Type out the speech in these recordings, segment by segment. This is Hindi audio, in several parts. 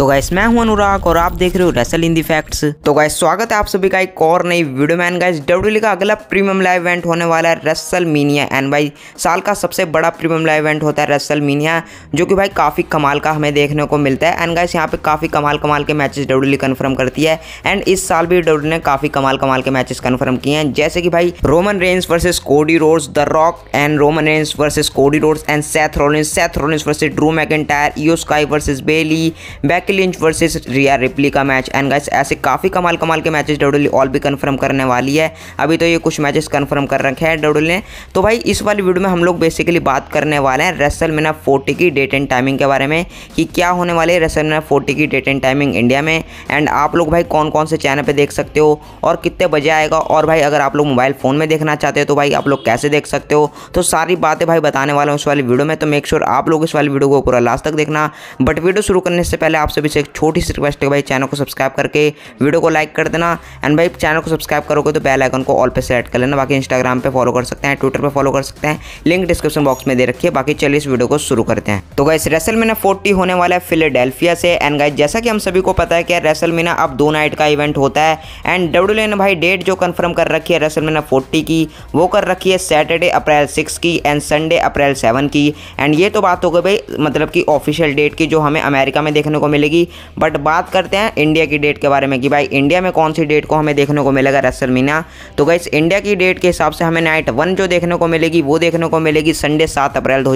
तो गाइस मैं हूं अनुराग और आप देख रहे हो रेसल इन दी फैक्ट्स तो गाइस स्वागत है आप सभी का एक और नई वीडियो मैन गाइस डब्ल्यू का अगला प्रीमियम लाइव इवेंट होने वाला है रेसल मीनिया एंड भाई साल का सबसे बड़ा प्रीमियम लाइव इवेंट होता है रेसल मीनिया जो कि भाई काफ़ी कमाल का हमें देखने को मिलता है एंड गाइस यहाँ पे काफ़ी कमाल कमाल के मैचेस डब्ल्यू कन्फर्म करती है एंड इस साल भी डब्ल्यू e ने काफ़ी कमाल कमाल के मैचेस कन्फर्म किए हैं जैसे कि भाई Roman Reigns versus Cody Rhodes the Rock and Roman Reigns versus Cody Rhodes and Seth Rollins Seth Rollins versus Drew McIntyre Iyo Sky versus Bayley back Becky Lynch versus Rhea Ripley का मैच एंड गाइस ऐसे काफ़ी कमाल कमाल के मैचेस डब्ल्यू ऑल भी कन्फर्म करने वाली है अभी तो ये कुछ मैचेस कन्फर्म कर रखे हैं डब्ल्यू ने तो भाई इस वाली वीडियो में हम लोग बेसिकली बात करने वाले हैं रेसल मेना फोर्टी की डेट एंड टाइमिंग के बारे में कि क्या होने वाले है रेसल मेना फोर्टी की डेट एंड टाइमिंग इंडिया में एंड आप लोग भाई कौन कौन से चैनल पर देख सकते हो और कितने बजे आएगा और भाई अगर आप लोग मोबाइल फ़ोन में देखना चाहते हो तो भाई आप लोग कैसे देख सकते हो तो सारी बातें भाई बताने वाला हूँ इस वाली वीडियो में तो मेक श्योर आप लोग इस वाली वीडियो को पूरा लास्ट तक देखना बट वीडियो शुरू करने से पहले आपसे सभी से एक छोटी सी रिक्वेस्ट है भाई चैनल को सब्सक्राइब करके वीडियो को लाइक कर देना एंड भाई चैनल को सब्सक्राइब करोगे तो बेल आइकन को ऑल पे सेलेक्ट कर लेना बाकी इंस्टाग्राम पे फॉलो कर सकते हैं ट्विटर पे फॉलो कर सकते हैं लिंक डिस्क्रिप्शन बॉक्स में दे रखी है बाकी चलिए इस वीडियो को शुरू करते हैं तो गाइस रेसल मीना फोर्टी होने वाला है फिलेडेल्फिया से एंड गाइस जैसा कि हम सभी को पता है कि रेसल मीना अब दो नाइट का इवेंट होता है एंड डब्ल्यू ने भाई डेट जो कन्फर्म कर रखी है रेसल मीना फोर्टी की वो कर रखी है सैटरडे अप्रैल सिक्स की एंड संडे अप्रैल सेवन की एंड ये तो बात हो गई भाई मतलब कि ऑफिशियल डेट की जो हमें अमेरिका में देखने को मिलेगी मिलेगी बट बात करते हैं इंडिया की डेट के बारे में कि भाई इंडिया में कौन सी डेट को हमें देखने को मिलेगा रसल मीना तो गाइस इंडिया की डेट के हिसाब से हमें नाइट वन जो देखने को मिलेगी वो देखने को मिलेगी संडे सात अप्रैल दो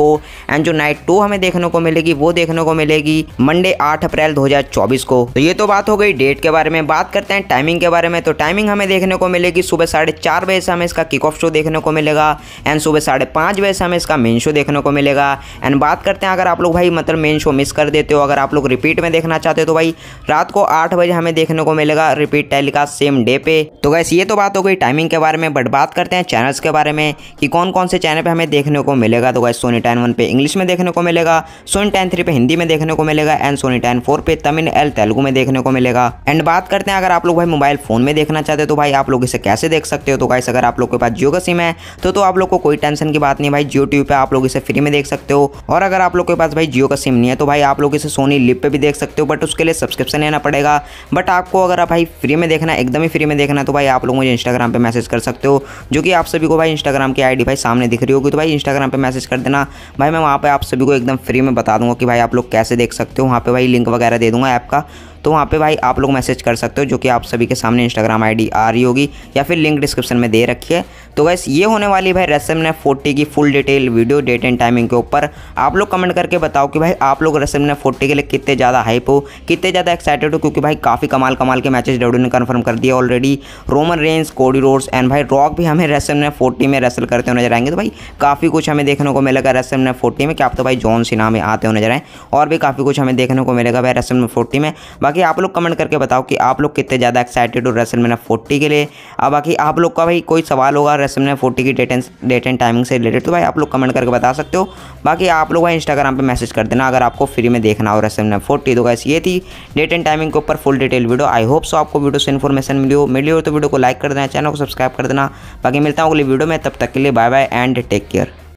को एंड जो नाइट टू हमें देखने को मिलेगी वो देखने को मिलेगी मंडे आठ अप्रैल दो को तो ये तो बात हो गई डेट के बारे में बात करते हैं टाइमिंग के बारे में तो टाइमिंग हमें देखने को मिलेगी सुबह साढ़े चार बजे से हमें इसका किक ऑफ शो देखने को मिलेगा एंड सुबह साढ़े पांच बजे से हमें इसका मेन शो देखने को मिलेगा एंड बात करते हैं अगर आप लोग भाई मतलब मेन शो मिस कर देते हो अगर आप लोग लोग रिपीट में देखना चाहते हो तो भाई रात को आठ बजे हमें देखने को मिलेगा रिपीट टेलीकास्ट सेम डे पे तो गैस ये तो बात हो गई टाइमिंग के बारे में बट बात करते हैं चैनल्स के बारे में कि कौन कौन से चैनल पर हमें देखने को मिलेगा तो गैस सोनी टेन वन पे इंग्लिश में देखने को मिलेगा सोनी टेन थ्री पे हिंदी में देखने को मिलेगा एंड सोनी टेन फोर पे तमिल एल तेलुगु में देखने को मिलेगा एंड बात करते हैं अगर आप लोग भाई मोबाइल फोन में देखना चाहते हो तो भाई आप लोग इसे कैसे देख सकते हो तो गाइस अगर आप लोग के पास जियो का सिम है तो तो आप लोग को कोई टेंशन की बात नहीं भाई जियो टीवी पे आप लोग इसे फ्री में देख सकते हो और अगर आप लोग के पास भाई जियो का सिम नहीं है तो भाई आप लोग इसे सोनी यूट्यूब पे भी देख सकते हो बट उसके लिए सब्सक्रिप्शन लेना पड़ेगा बट आपको अगर आप भाई फ्री में देखना एकदम ही फ्री में देखना तो भाई आप लोग मुझे इंस्टाग्राम पर मैसेज कर सकते हो जो कि आप सभी को भाई इंस्टाग्राम की आई भाई सामने दिख रही होगी तो भाई इंस्टाग्राम पर मैसेज कर देना भाई मैं वहाँ पर आप सभी को एकदम फ्री में बता दूँगा कि भाई आप लोग कैसे देख सकते हो वहाँ पर भाई लिंक वगैरह दे दूँगा ऐप का तो वहाँ पर भाई आप लोग मैसेज कर सकते हो जो कि आप सभी के सामने इंस्टाग्राम आई आ रही होगी या फिर लिंक डिस्क्रिप्शन में दे रखी है तो वैस ये होने वाली भाई रसम ने फोर्टी की full detail video date and timing के ऊपर आप लोग कमेंट करके बताओ कि भाई आप लोग रसम ने फोर्टी के लिए कितने ज़्यादा हाइप हो कितने ज़्यादा एक्साइटेड हो क्योंकि भाई काफ़ी कमाल कमाल के मैचेज डब्ल्यू ने कन्फर्म कर दिया already Roman Reigns Cody Rhodes and भाई रॉक भी हमें रसम ने फोर्टी में रेसल करते हुए नजर आएंगे तो भाई काफ़ी कुछ हमें देखने को मिलेगा रसम ने फोर्टी में क्या आप तो भाई जॉन सिन्हा में आते हुए नजर आए और भी काफ़ी कुछ हमें देखने को मिलेगा भाई रसम ने फोर्टी में बाकी बाकी आप लोग कमेंट करके बताओ कि आप लोग कितने ज़्यादा एक्साइटेड हो रेसल मैना फोर्टी के लिए और बाकी आप लोग का भाई कोई सवाल होगा रेसल मैन फोर्टी की date and date and timing से रिलेटेड तो भाई आप लोग कमेंट करके बता सकते हो बाकी आप लोग भाई इंस्टाग्राम पर मैसेज कर देना अगर आपको फ्री में देखना हो रेसल मैन फोर्टी तो बस ये थी डेट एंड टाइमिंग के ऊपर full detail video I hope so आपको वीडियो से इन्फॉर्मेशन मिली हो मिली हो तो वीडियो को लाइक कर देना चैनल को सब्सक्राइब कर देना बाकी मिलता हूँ अगली वीडियो में तब तक के लिए bye bye and take care